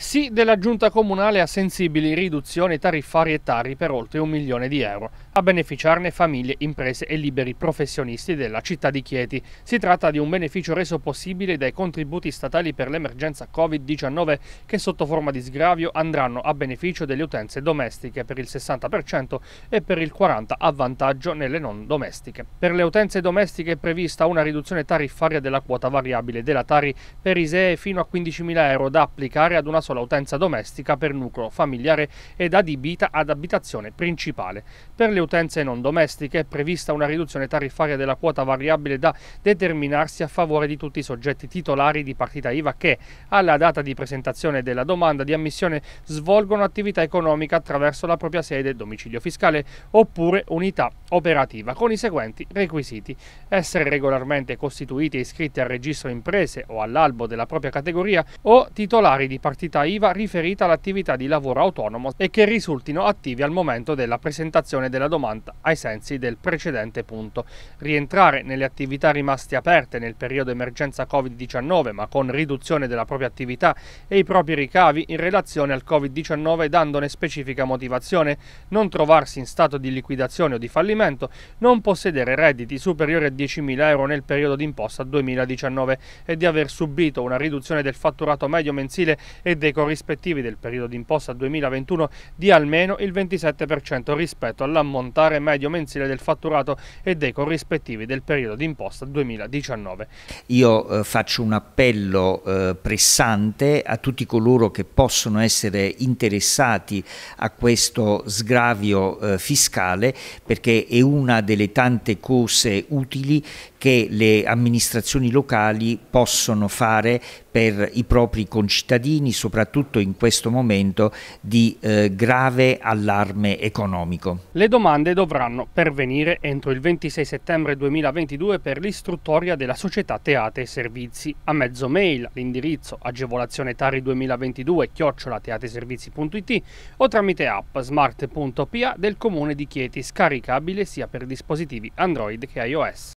Sì della giunta comunale a sensibili riduzioni tariffarie e tari per oltre un milione di euro, a beneficiarne famiglie, imprese e liberi professionisti della città di Chieti. Si tratta di un beneficio reso possibile dai contributi statali per l'emergenza Covid-19 che sotto forma di sgravio andranno a beneficio delle utenze domestiche per il 60% e per il 40% a vantaggio nelle non domestiche. Per le utenze domestiche è prevista una riduzione tariffaria della quota variabile della Tari per ISEE fino a 15.000 euro da applicare ad una sola utenza domestica per nucleo familiare ed adibita ad abitazione principale. Per le utenze non domestiche è prevista una riduzione tariffaria della quota variabile da determinarsi a favore di tutti i soggetti titolari di partita IVA che, alla data di presentazione della domanda di ammissione, svolgono attività economica attraverso la propria sede, domicilio fiscale oppure unità operativa, con i seguenti requisiti. Essere regolarmente costituiti e iscritti al registro imprese o all'albo della propria categoria o titolari di partita partita IVA riferita all'attività di lavoro autonomo e che risultino attivi al momento della presentazione della domanda ai sensi del precedente punto. Rientrare nelle attività rimaste aperte nel periodo emergenza Covid-19 ma con riduzione della propria attività e i propri ricavi in relazione al Covid-19 dandone specifica motivazione, non trovarsi in stato di liquidazione o di fallimento, non possedere redditi superiori a 10.000 euro nel periodo d'imposta 2019 e di aver subito una riduzione del fatturato medio mensile e dei dei corrispettivi del periodo d'imposta 2021 di almeno il 27% rispetto all'ammontare medio mensile del fatturato e dei corrispettivi del periodo d'imposta 2019. Io eh, faccio un appello eh, pressante a tutti coloro che possono essere interessati a questo sgravio eh, fiscale perché è una delle tante cose utili che le amministrazioni locali possono fare per i propri concittadini, soprattutto in questo momento di eh, grave allarme economico. Le domande dovranno pervenire entro il 26 settembre 2022 per l'istruttoria della società Teate e Servizi. A mezzo mail l'indirizzo agevolazione tari 2022 chiocciolateateservizi.it o tramite app smart.pa del comune di Chieti scaricabile sia per dispositivi Android che iOS.